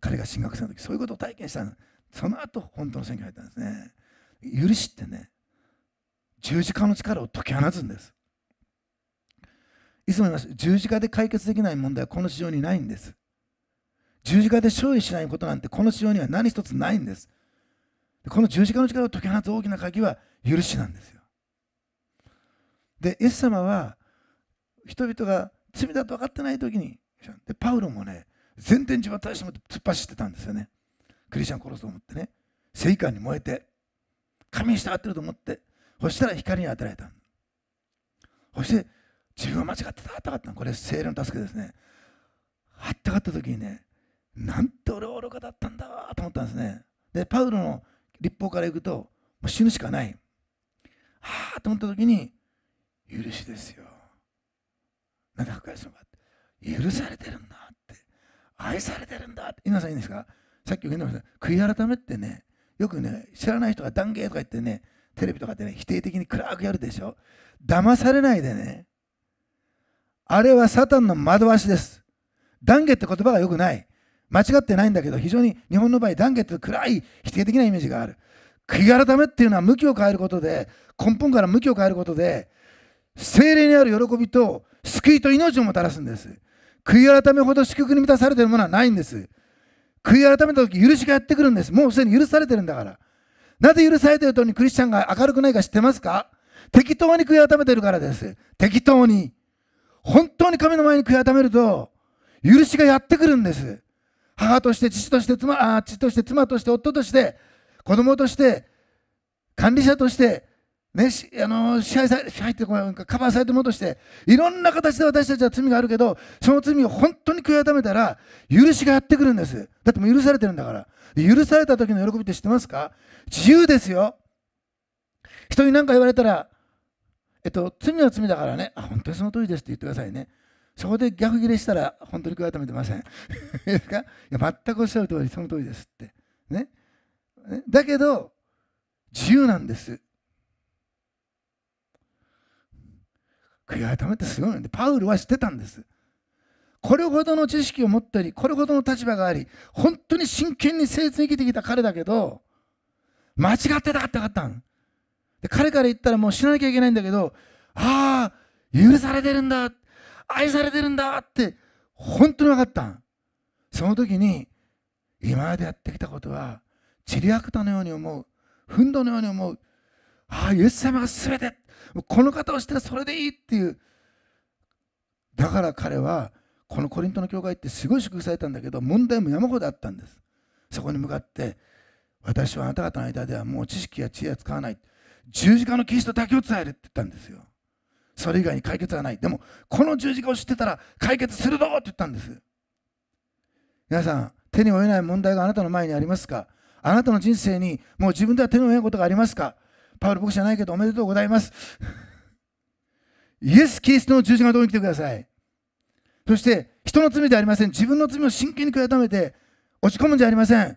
[SPEAKER 1] 彼が進学生の時そういうことを体験したんですその後本当の選挙に入ったんですね許しってね十字架の力を解き放つんですいつも言います十字架で解決できない問題はこの市場にないんです十字架で勝利しないことなんてこの市場には何一つないんですこの十字架の力を解き放つ大きな鍵は許しなんですよで、イエス様は人々が罪だと分かってない時に、でパウロもね、全然自分は大しても突っ走ってたんですよね。クリスチャン殺すと思ってね、正義感に燃えて、神に従ってると思って、そしたら光に当てられた。そして自分は間違ってた、あったかった。これ、聖霊の助けですね。あったかった時にね、なんて俺は愚かだったんだと思ったんですね。で、パウロの立法から行くと、もう死ぬしかない。ああと思った時に、許しですよ。なんでするのか許されてるんだって。愛されてるんだって。皆さんいいんですかさっき言いました悔い改めってね、よくね、知らない人が断言とか言ってね、テレビとかでね、否定的に暗くやるでしょ。騙されないでね。あれはサタンの惑わしです。断言って言葉がよくない。間違ってないんだけど、非常に日本の場合、断言って暗い否定的なイメージがある。悔い改めっていうのは向きを変えることで、根本から向きを変えることで、精霊にある喜びと救いと命をもたらすんです。悔い改めほど祝福に満たされているものはないんです。悔い改めた時、許しがやってくるんです。もうすでに許されてるんだから。なぜ許されているとにクリスチャンが明るくないか知ってますか適当に悔い改めてるからです。適当に。本当に神の前に悔い改めると、許しがやってくるんです。母として、父として、妻、あ、父として、妻として、夫として、子供として、管理者として、ね、あの支配さ支配ってカバーされてものとしていろんな形で私たちは罪があるけどその罪を本当に悔い改めたら許しがやってくるんですだってもう許されてるんだから許された時の喜びって知ってますか自由ですよ人に何か言われたら、えっと、罪は罪だからねあ本当にその通りですって言ってくださいねそこで逆ギレしたら本当に悔い改めてませんいいですかいや全くおっしゃる通りその通りですってねねだけど自由なんです悔いめってすごいので、パウルは知ってたんです。これほどの知識を持ったり、これほどの立場があり、本当に真剣に誠実に生きてきた彼だけど、間違ってたって分かったん。で、彼から言ったらもう死ななきゃいけないんだけど、ああ、許されてるんだ、愛されてるんだって、本当に分かったん。その時に、今までやってきたことは、チリアクタのように思う、フンドのように思う、ああ、イエス様が全て、この方をしたらそれでいいっていう。だから彼は、このコリントの教会ってすごい祝福されたんだけど、問題も山ほどあったんです。そこに向かって、私はあなた方の間ではもう知識や知恵は使わない。十字架のキリストだけを伝えるって言ったんですよ。それ以外に解決はない。でも、この十字架を知ってたら解決するぞって言ったんです。皆さん、手に負えない問題があなたの前にありますかあなたの人生にもう自分では手に負えないことがありますかパウル僕じゃないけどおめでとうございます。イエス・キリストの十字架のところに来てください。そして、人の罪ではありません。自分の罪を真剣に悔やめて、落ち込むんじゃありません。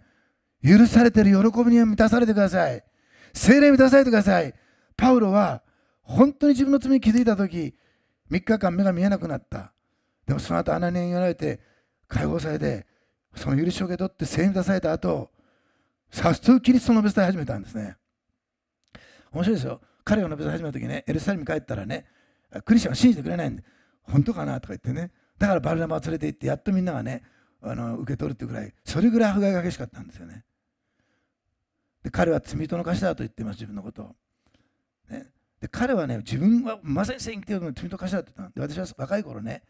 [SPEAKER 1] 許されている喜びに満たされてください。精霊に満たされてください。パウロは、本当に自分の罪に気づいたとき、3日間目が見えなくなった。でもその後、穴にやられて、解放されて、その許しを受け取って精霊に満たされた後、早速キリストの述べ伝を始めたんですね。面白いですよ彼が述べ始めた時ねエルサレム帰ったらねクリスチャンは信じてくれないんで本当かなとか言ってねだからバルナバを連れて行ってやっとみんながねあの受け取るってぐらいそれぐらい迫害が激しかったんですよねで彼は罪人の頭だと言ってます自分のことを、ね、で彼はね自分はまさに正義というの罪人の頭だと言ったんで私は若い頃ね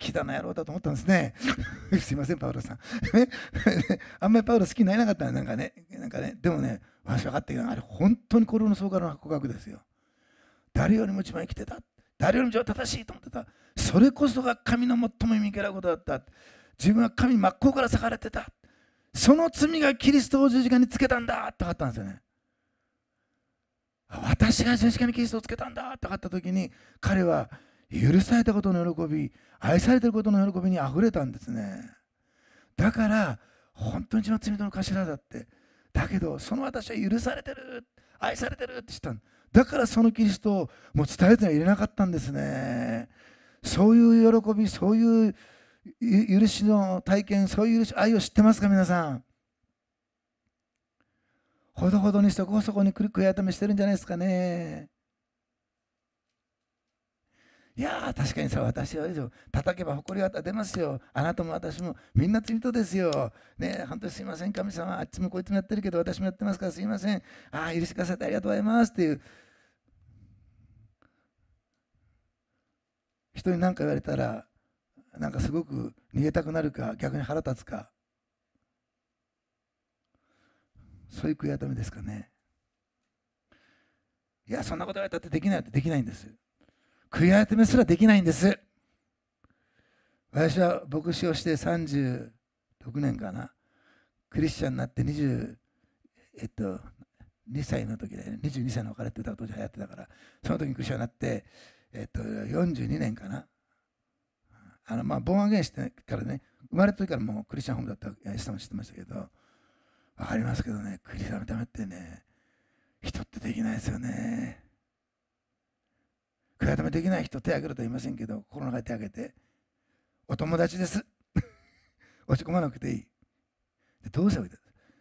[SPEAKER 1] 汚だな野郎だと思ったんですね すいませんパウロさん あんまりパウロ好きになれなかったで、なんかねなんかねでもね私分かってあれ本当に心の底からの告白ですよ誰よりも一番生きてた誰よりも一番正しいと思ってたそれこそが神の最も意味嫌なことだった自分は神真っ向から裂かれてたその罪がキリストを十字架につけたんだって分かったんですよね私が十字架にキリストをつけたんだって分かった時に彼は許されたことの喜び愛されてることの喜びにあふれたんですねだから本当に一番罪との頭だってだけどその私は許されてる愛されてるってっただからそのキリストをもう伝えてはいれなかったんですねそういう喜びそういう許しの体験そういう許し愛を知ってますか皆さんほどほどにしてこそこにくくい改めしてるんじゃないですかねいや確かにさ私はあれですよ叩けば誇りが出ますよあなたも私もみんな罪人ですよね当にすいません神様あっちもこいつもやってるけど私もやってますからすいませんああ許してくださってありがとうございますっていう人に何か言われたらなんかすごく逃げたくなるか逆に腹立つかそういう悔い改めですかねいやそんなこと言われたってできないってできないんです悔い改めすらできないんです。私は牧師をして36年かな。クリスチャンになって20、えっと、2歳の時だよね。22歳の別れって歌う当時流行ってたから、その時にクリスチャンになって、えっと、42年かな。あの、まあ、ボーンアゲンしてからね、生まれた時からもうクリスチャンホームだった人も知ってましたけど、分かりますけどね、クリスチャンのためってね、人ってできないですよね。悔やためできない人手を挙げると言いませんけど心の中で手を挙げてお友達です 落ち込まなくていいでどうしたばいい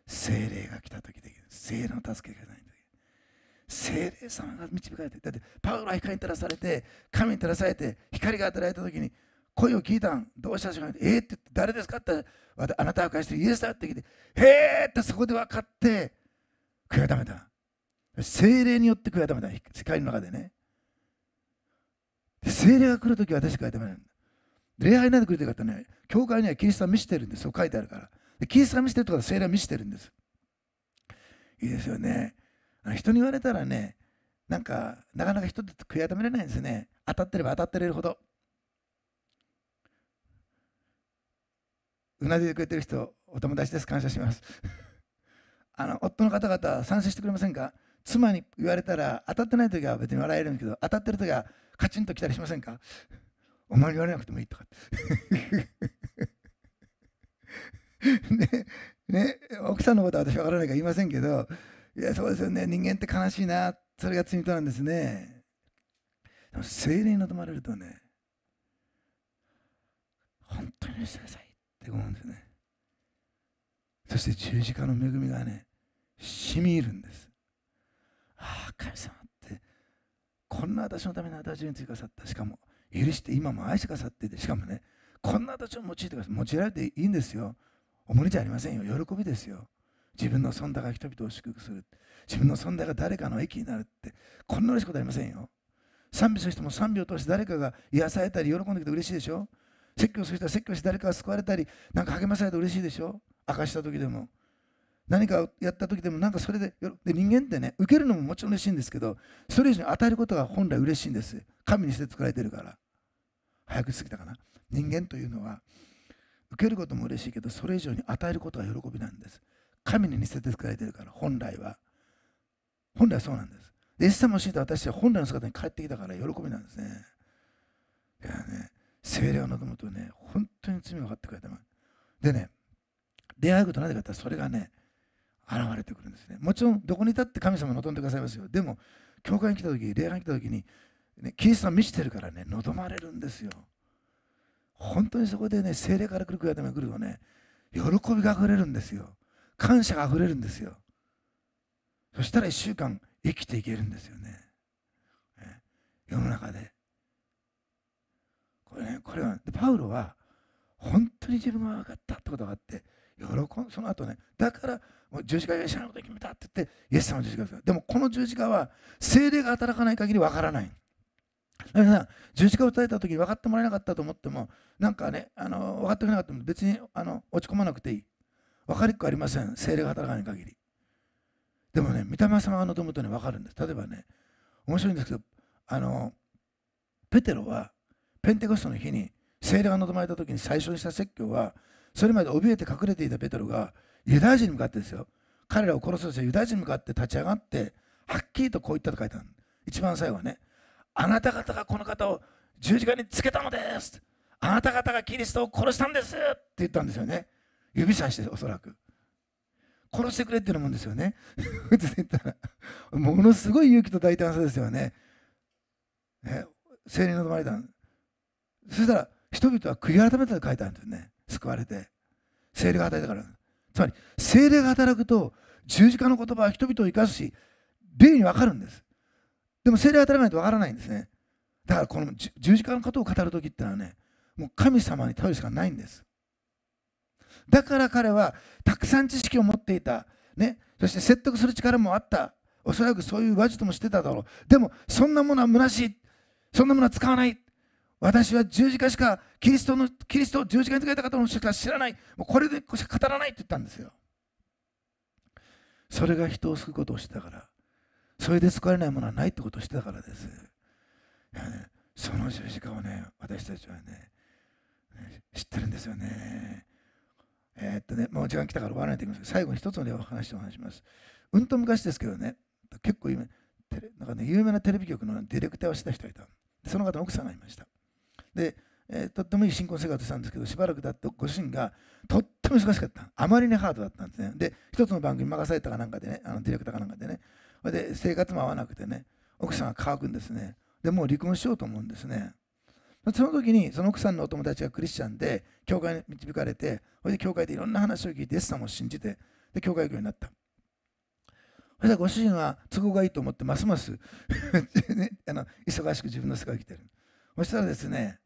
[SPEAKER 1] 精霊が来た時でき精霊の助けがない精霊様が導かれてだってパウロは光に照らされて神に照らされて光がられた時に声を聞いたんどうしたしかえー、って誰ですかってあなたを返してイエスだって聞いてへえってそこで分かって悔やためた精霊によって悔やためた光の中でね聖霊が来るときは私書いてもらえる。礼拝なんて来るときは、ったね、教会にはキリストは見せてるんです。そう書いてあるから。でキリストを見せてるとか精霊は見せてるんです。いいですよね。あの人に言われたらね、なんか、なかなか人って悔い改められないんですね。当たってれば当たってれるほど。うなじでてくれてる人、お友達です。感謝します。あの夫の方々、賛成してくれませんか妻に言われたら、当たってない時は別に笑えるんですけど、当たってるきは、カチンときたりしませんかお前に言われなくてもいいとか ねね奥さんのことは私わからないから言いませんけどいやそうですよね人間って悲しいなそれが罪となんですねでも精霊に望まれるとね本当にしてくださいって思うんですねそして十字架の恵みがね染み入るんですこんな私のために私についてくださったしかも許して今も愛してくださってしかもねこんな私を用いてください用いられていいんですよもりじゃありませんよ喜びですよ自分の存在が人々を祝福する自分の存在が誰かの益になるってこんな嬉しいことありませんよ賛美する人も賛美を通して誰かが癒されたり喜んできて嬉しいでしょ説教する人は説教して誰かが救われたりなんか励まされて嬉しいでしょ明かした時でも何かやった時でもなんかそれでで人間ってね受けるのももちろん嬉しいんですけどそれ以上に与えることが本来嬉しいんです神にして作られてるから早く過ぎたかな人間というのは受けることも嬉しいけどそれ以上に与えることが喜びなんです神に似せて作られてるから本来は本来はそうなんですでエス様を知いて私は本来の姿に帰ってきたから喜びなんですねいやね精霊を望むとね本当に罪を分かってくれたでね出会うことないかったらそれがね現れてくるんですねもちろんどこにいたって神様望んでくださいますよでも教会に来た時礼拝に来た時に、ね、キリストは満ちてるからね望まれるんですよ本当にそこでね精霊から来る悔や改めが来るとね喜びがあふれるんですよ感謝があふれるんですよそしたら1週間生きていけるんですよね世の中でこれねこれはパウロは本当に自分が分かったってことがあって喜んその後ねだからもう十字架イエスのこと決めたって言ってイエス様の十字架ですでもこの十字架は精霊が働かない限りわからないだから十字架を打たれた時に分かってもらえなかったと思ってもなんかねあの分かってくれなかったも別にあの落ち込まなくていい分かりっこありません精霊が働かない限りでもね御霊様が望むとね分かるんです例えばね面白いんですけどあのペテロはペンテコストの日に精霊が望まれた時に最初にした説教はそれまで怯えて隠れていたペテロがユダヤ人に向かってですよ彼らを殺すんですよユダヤ人に向かって立ち上がってはっきりとこう言ったと書いてある一番最後はねあなた方がこの方を十字架につけたのですあなた方がキリストを殺したんですって言ったんですよね指さしておそらく殺してくれっていうもんですよね 言ったらものすごい勇気と大胆さですよねね聖霊の生まれたそしたら人々は悔い改めたと書いてあるんですよね救われて聖霊が与えたからつまり精霊が働くと十字架の言葉は人々を生かすし霊に分かるんですでも精霊が働かないと分からないんですねだからこの十字架のことを語る時ってのはねもう神様に頼るしかないんですだから彼はたくさん知識を持っていた、ね、そして説得する力もあったおそらくそういう話術もしてただろうでもそんなものは虚しいそんなものは使わない私は十字架しか、キリストの、キリストを十字架につけた方のしか知らない。もうこれでしか語らないって言ったんですよ。それが人を救うことをしてたから。それで救われないものはないってことをしてたからです。ね、その十字架をね、私たちはね、ね知ってるんですよね。えー、っとね、もう時間来たから終わらないといけません。最後に一つの例を話してお話します。うんと昔ですけどね、結構今、テレなんかね、有名なテレビ局のディレクターをした人がいた。その方の奥さんがいました。で、えー、とってもいい新婚生活したんですけどしばらく経ってご主人がとっても忙しかったあまりにハードだったんですねで一つの番組任されたかなんかでねあのディレクターかなんかでねそれで生活も合わなくてね奥さんが乾くんですねでもう離婚しようと思うんですねその時にその奥さんのお友達がクリスチャンで教会に導かれてそれで教会でいろんな話を聞いてエス様も信じてで教会行くようになったそたら、ご主人は都合がいいと思ってますます ね、あの忙しく自分の世界を生きてるそしたらですね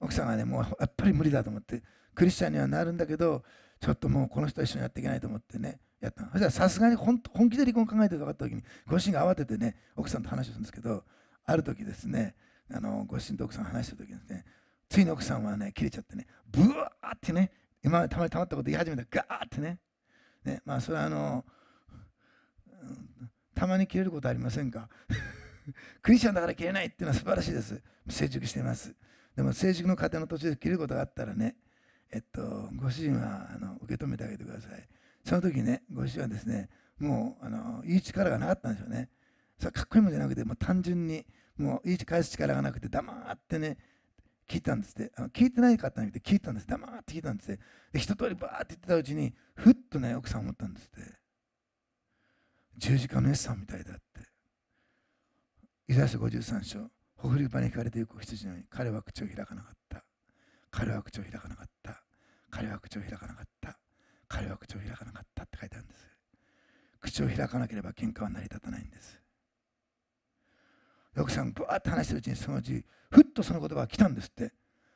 [SPEAKER 1] 奥さんがねもうやっぱり無理だと思ってクリスチャンにはなるんだけどちょっともうこの人と一緒にやっていけないと思ってねやったそしたらさすがに本気で離婚考えてたかった時にご主人が慌ててね奥さんと話をするんですけどある時ですねあのご主人と奥さん話してる時にですねついに奥さんはね切れちゃってねブワーってね今までたまにたまったこと言い始めら、ガーってねねまあそれはあの、うん、たまに切れることありませんか クリスチャンだから切れないっていうのは素晴らしいです。成熟しています。でも成熟の過程の途中で切ることがあったらね、えっと、ご主人はあの受け止めてあげてください。その時ね、ご主人はですね、もうあのいい力がなかったんでしょうね。それかっこいいもんじゃなくて、もう単純に、もういい返す力がなくて、黙ってね、聞いたんですってあの聞いてないかったんて、聞いたんです黙って聞いたんですってで一通りバーって言ってたうちにふっとね奥さん思ったんですって十字架のエスさんみたいだってイザヤ書十三章、ほふり場に惹かれていく羊のように、彼は口を開かなかった。彼は口を開かなかった。彼は口を開かなかった。彼は口を開かなかったって書いてあるんです。口を開かなければ喧嘩は成り立たないんです。奥さん、ぶわーって話してるうちに、そのうち、ふっとその言葉が来たんですって。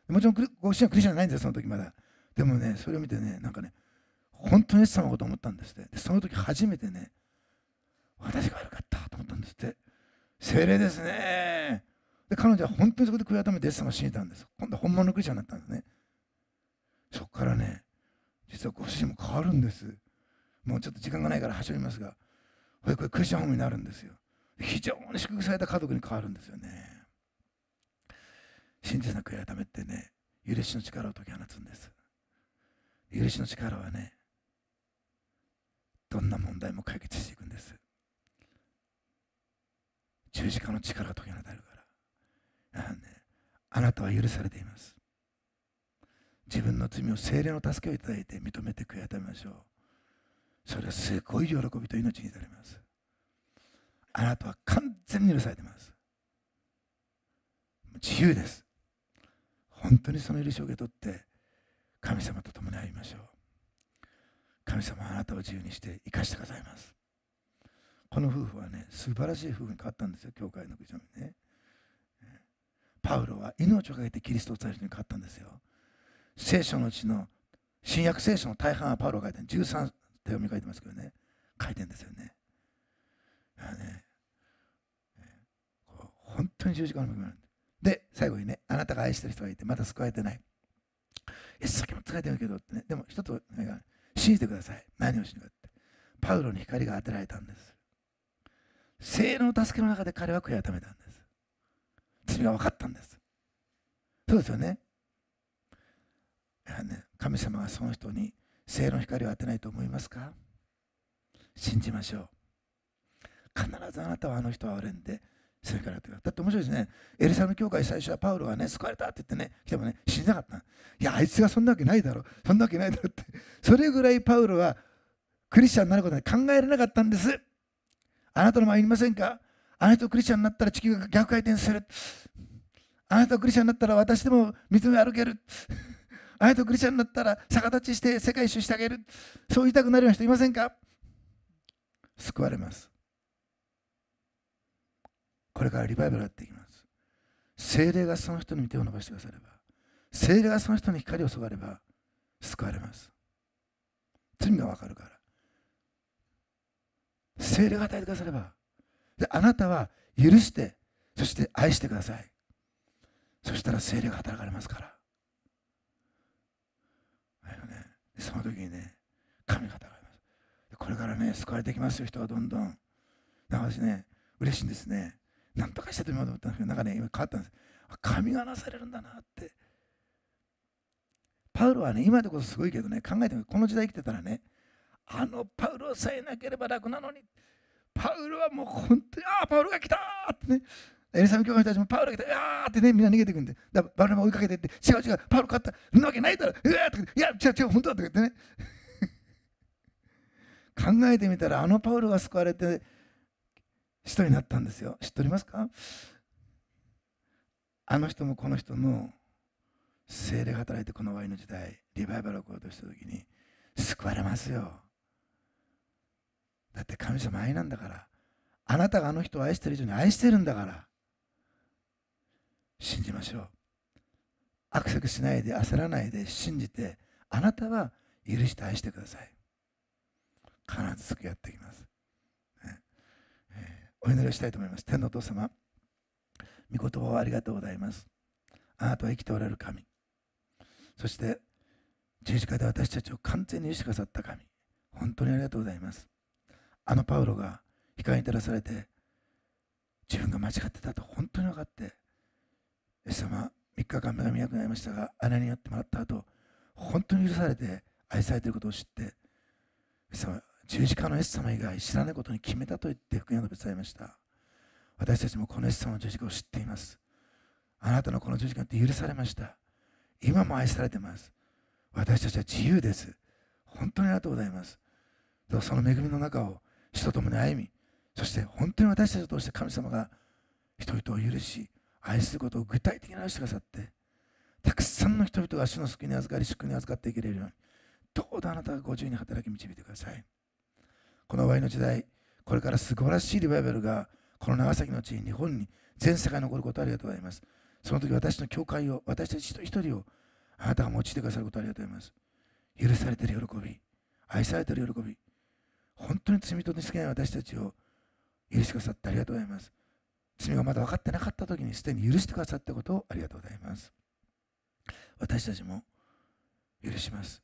[SPEAKER 1] もちろん、ご主人はクリスチャンじゃないんですよ、その時まだ。でもね、それを見てね、なんかね、本当にイエス様のことを思ったんですって。で、その時初めてね、私が悪かったと思ったんですって。精霊ですね。で、彼女は本当にそこで悔い改めてイエス様を信じたんです。今度は本物のクリスチャンになったんですね。そこからね、実はご主人も変わるんです。もうちょっと時間がないから走りますが、これクリスチャンホームになるんですよ。非常に祝福された家族に変わるんですよね。真実な悔い改めってね、許しの力を解き放つんです。許しの力はね、どんな問題も解決していくんです。十字架の力が解き放たれるからあ、ね、あなたは許されています自分の罪を精霊の助けをいただいて認めて悔いためましょうそれはすごい喜びと命に至りますあなたは完全に許されています自由です本当にその許しを受け取って神様と共に会いましょう神様あなたを自由にして生かしてくださいますこの夫婦はね素晴らしい夫婦に変わったんですよ教会の口にねパウロは命をかけてキリストを伝える人に変わったんですよ聖書のうちの新約聖書の大半はパウロが書いてる13手紙書いてますけどね書いてるんですよねだからね本当に十字架の部分なんでで最後にねあなたが愛してる人がいてまだ救われてない一生懸も疲れてるけどってねでも一つ信じてください何をしにかってパウロに光が当てられたんです性霊の助けの中で彼は悔い改めたんです罪が分かったんですそうですよねね神様がその人に聖霊の光を当てないと思いますか信じましょう必ずあなたはあの人は憐んでそれからだって面白いですね。エルサム教会最初はパウロがね、救われたって言ってね、来てもね、死んなかった。いや、あいつがそんなわけないだろ。そんなわけないだろって。それぐらいパウロはクリスチャンになることは考えられなかったんです。あなたの前にいませんかあなたとクリスチャンになったら地球が逆回転する。あなたとクリスチャンになったら私でも水を歩ける。あなたとクリスチャンになったら逆立ちして世界一周してあげる。そう言いたくなるような人いませんか救われます。これからリバイバルやっていきます。精霊がその人に手を伸ばしてくだされば、精霊がその人に光を注がれば救われます。罪がわかるから。精霊が与えてくださればであなたは許してそして愛してくださいそしたら精霊が働かれますからあの、ね、その時にね神が働かれますこれからね救われてきますよ人はどんどんなんか私ね嬉しいんですねなんとかしてと今思ったんですけどなんかね今変わったんです神がなされるんだなってパウロはね今でこそすごいけどね考えてもこの時代生きてたらねあのパウロさえなければ楽なのにパウロはもう本当にああパウロが来たってねエリサム教会の人たちもパウロが来たああってねみんな逃げてくんでだからバルナも追いかけてって違う違うパウロ勝ったそんなわけないだろうわーっていや違う違う本当だって言ってね 考えてみたらあのパウロが救われて人になったんですよ知っておりますかあの人もこの人も精霊が働いてこのワインの時代リバイバルを行こうとした時に救われますよだって神様愛なんだから。あなたがあの人を愛してる以上に愛してるんだから。信じましょう。アくしないで焦らないで信じて、あなたは許して愛してください。必ず救いやってきます。ねえー、お祈りしたいと思います。天のお父様、御言葉をありがとうございます。あなたは生きておられる神。そして、十字架で私たちを完全に許してくださった神。本当にありがとうございます。あのパウロが光に照らされて自分が間違ってたと本当に分かってイエス様3日間目が見なくなりましたが姉によってもらった後本当に許されて愛されていることを知ってイエス様十字架のイエス様以外知らないことに決めたと言って福音を述べ伝えました私たちもこのイエス様の十字架を知っていますあなたのこの十字架って許されました今も愛されてます私たちは自由です本当にありがとうございますその恵みの中を人ともに歩みそして本当に私たちを通して神様が人々を許し愛することを具体的に表してくださってたくさんの人々が主の救いに預かり祝福に預かっていけれるようにどうぞあなたがご自由に働き導いてくださいこの終わりの時代これから素晴らしいリバイバルがこの長崎の地に日本に全世界に起こることありがとうございますその時私の教会を私たち一人一人をあなたが用いてくださることありがとうございます許されている喜び愛されている喜び本当に罪とに好きない私たちを許してくださってありがとうございます。罪がまだ分かってなかった時にすでに許してくださったことをありがとうございます。私たちも許します。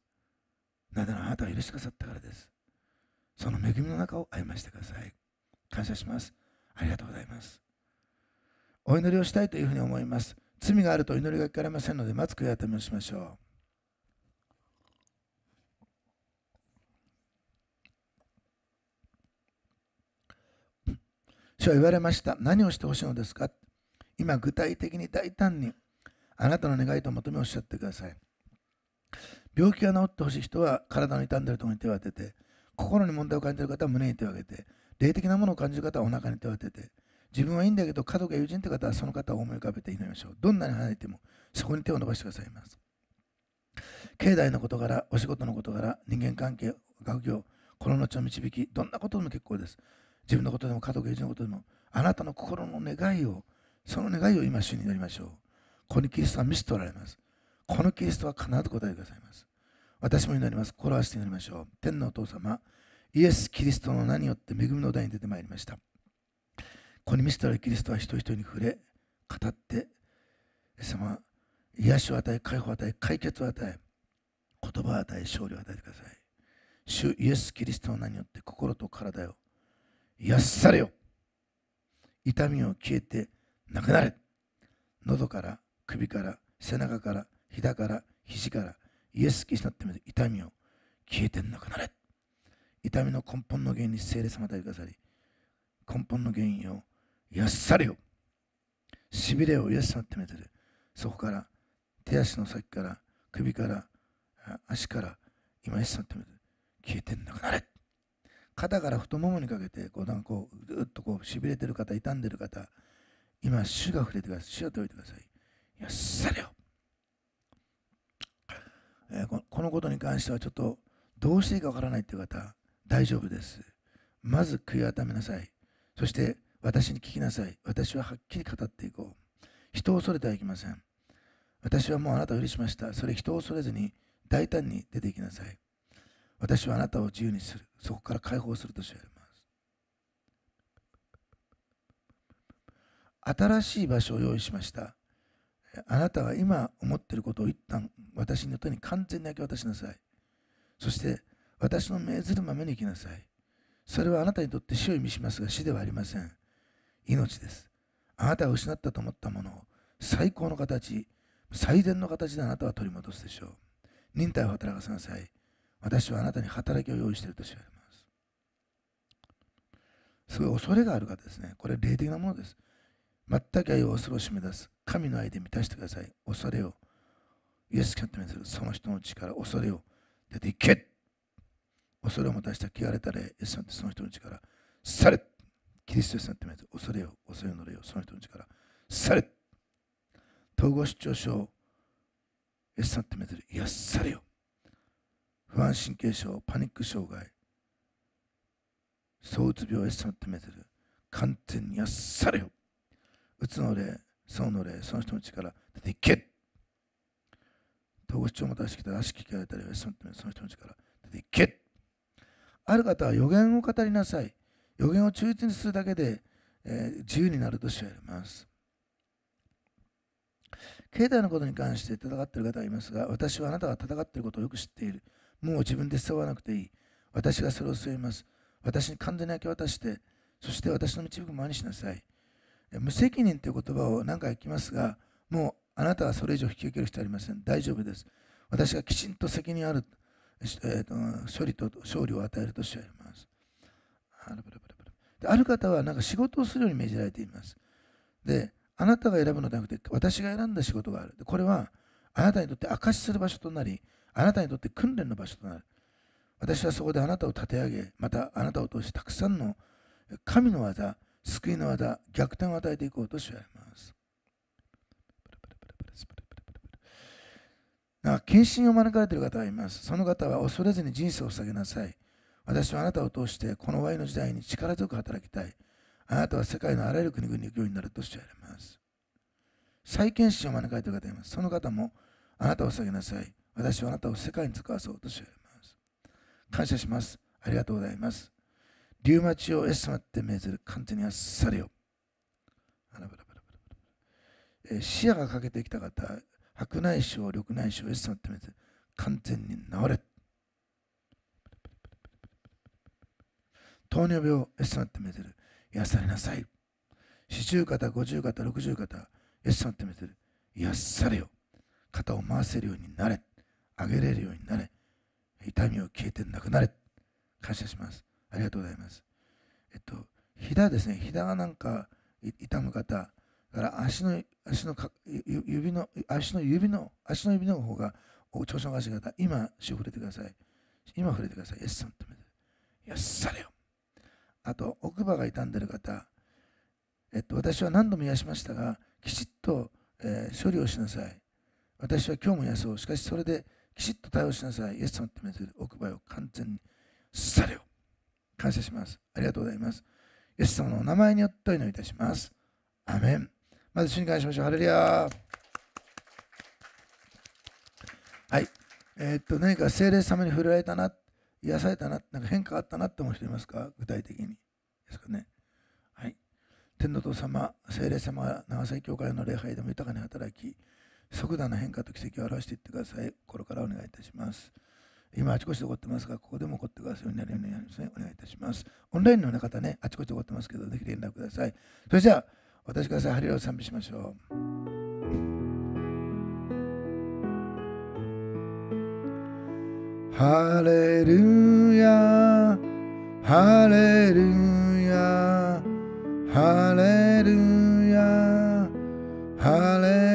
[SPEAKER 1] なぜならあなたは許してくださったからです。その恵みの中を歩ましてください。感謝します。ありがとうございます。お祈りをしたいというふうに思います。罪があると祈りが聞かれませんので、まず悔い改めをしましょう。主は言われました。何をしてほしいのですか今、具体的に大胆にあなたの願いと求めをおっしゃってください。病気が治ってほしい人は体の痛んでいるところに手を当てて、心に問題を感じる方は胸に手を挙げて、霊的なものを感じる方はお腹に手を当てて、自分はいいんだけど、家族や友人という方はその方を思い浮かべて祈りましょう。どんなに離れても、そこに手を伸ばしてくださいます。境内の事柄、お仕事の事柄、人間関係、学業、この血を導き、どんなことでも結構です。自分のことでも家族、友事のことでも、あなたの心の願いを、その願いを今、主になりましょう。このキリストは見せておられます。このキリストは必ず答えてくださいます。私も祈ります。心合わせて祈りましょう。天のお父様、イエス・キリストの名によって恵みの台に出てまいりました。ここにスせてられキリストは人一人に触れ、語って、イ様、癒しを与え、解放を与え、解決を与え、言葉を与え、勝利を与えてください。主イエス・キリストの名によって心と体を癒しされよ痛みを消えてなくなれ喉から首から背中から膝から肘からイエス・キリストのた痛みを消えてなくなれ痛みの根本の原因に聖霊様でくださり根本の原因を癒しされよしびれを癒しさってめてるそこから手足の先から首から足から今癒しさってめてる消えてなくなれ肩から太ももにかけてこうなんかこうぐっとこうしびれてる方傷んでる方今主が触れてください主を解いてくださいよっされよ、えー、このことに関してはちょっとどうしていいかわからないという方大丈夫ですまず悔い改めなさいそして私に聞きなさい私ははっきり語っていこう人を恐れてはいけません私はもうあなたを許しましたそれ人を恐れずに大胆に出ていきなさい私はあなたを自由にする。そこから解放すると主はれます。新しい場所を用意しました。あなたは今思っていることを一旦私の手に完全に明け渡しなさい。そして私の命ずるまに行きなさい。それはあなたにとって死を意味しますが死ではありません。命です。あなたが失ったと思ったものを最高の形、最善の形であなたは取り戻すでしょう。忍耐を働かせなさい。私はあなたに働きを用意していると知られますすごい恐れがある方ですねこれ霊的なものです全く愛を恐ろしめ出す神の愛で満たしてください恐れをイエス・キャントにするその人の力恐れを出ていけ恐れをもたした汚れたれイエスさんってその人の力されキリストさんって恐れを恐れを乗れをその人の力され統合失調症エスさんって癒されよ不安神経症パニック障害躁うつ病へ進めてる完全にあっされようつの霊そうの霊その人の力出ていけ統合失調も出してきたら足聞かれたりは進めその人の力出ていけある方は予言を語りなさい予言を忠実にするだけで、えー、自由になると知られます経済のことに関して戦っている方がいますが、私はあなたが戦っていることをよく知っている。もう自分で背負わなくていい。私がそれを背負います。私に完全に明け渡して、そして私の導くままにしなさい。無責任という言葉を何回聞きますが、もうあなたはそれ以上引き受ける必要ありません。大丈夫です。私がきちんと責任ある、えーと、処理と勝利を与えるとしていります。ある方はなんか仕事をするように命じられています。で、あなたが選ぶのではなくて、私が選んだ仕事がある。これは、あなたにとって証しする場所となり、あなたにとって訓練の場所となる私はそこであなたを立て上げまたあなたを通してたくさんの神の技救いの技逆転を与えていこうとしわれますな献身を招かれている方がいますその方は恐れずに人生を下げなさい私はあなたを通してこのワの時代に力強く働きたいあなたは世界のあらゆる国々に行くようになるとしておらます再献身を招かれている方がいますその方もあなたを下げなさい私はあなたを世界に使わそうとしております。感謝します。ありがとうございます。リウマチをエスマって命ずる完全にあっさりよ。えー、視野が欠けてきた方、白内障、緑内障、エスマって命ずる完全に治れ。糖尿病、エスマって命ずる癒されなさい。四十肩、五十肩、六十肩、エスマって命ずる癒されよ。肩を回せるようになれ。あげれるようになれ。痛みを消えてなくなれ。感謝します。ありがとうございます。えっと、ひだですね。ひだがなんか痛む方、だから足の足のか指の足の指の足の指の方が調子のおかしい方、今、足を触れてください。今触れてください。エッさん止めて。よっされよ。あと、奥歯が痛んでる方、えっと、私は何度も癒しましたが、きちっと、えー、処理をしなさい。私は今日も癒そう。しかし、それできちっと対応しなさい。イエス様って名で奥歯を完全にされよ。感謝します。ありがとうございます。イエス様のお名前によってお祈りいたします。アメン。まず主に感謝しましょう。ハレルヤはい。えー、っと、何か精霊様に触れられたな、癒されたな、なんか変化があったなって思う人いますか具体的に。ですかね。はい。天皇様、精霊様は長崎教会の礼拝でも豊かに働き、即座の変化と奇跡を表していってください心からお願いいたします今あちこちで起こってますがここでも起こってくださいようになるようになりますねお願いいたしますオンラインの方ねあちこちで起こってますけどぜひ連絡くださいそれじゃあ私からさハリラを賛美しましょうハレルヤハレルヤハレルヤハレルヤ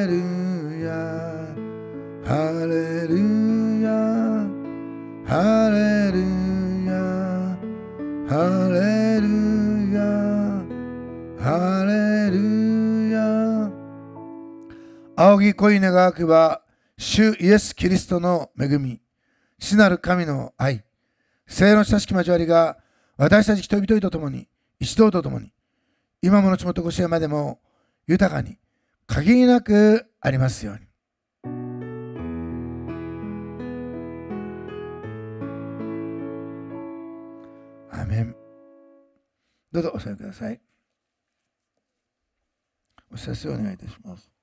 [SPEAKER 1] ハレルヤハレルヤハレルヤ仰ぎ恋願くば主イエス・キリストの恵み死なる神の愛聖の親しき交わりが私たち人々と共に一同と共に今もの地元越こえまでも豊かに限りなくありますように。どうぞお座りください。お知らせをお願いいたします。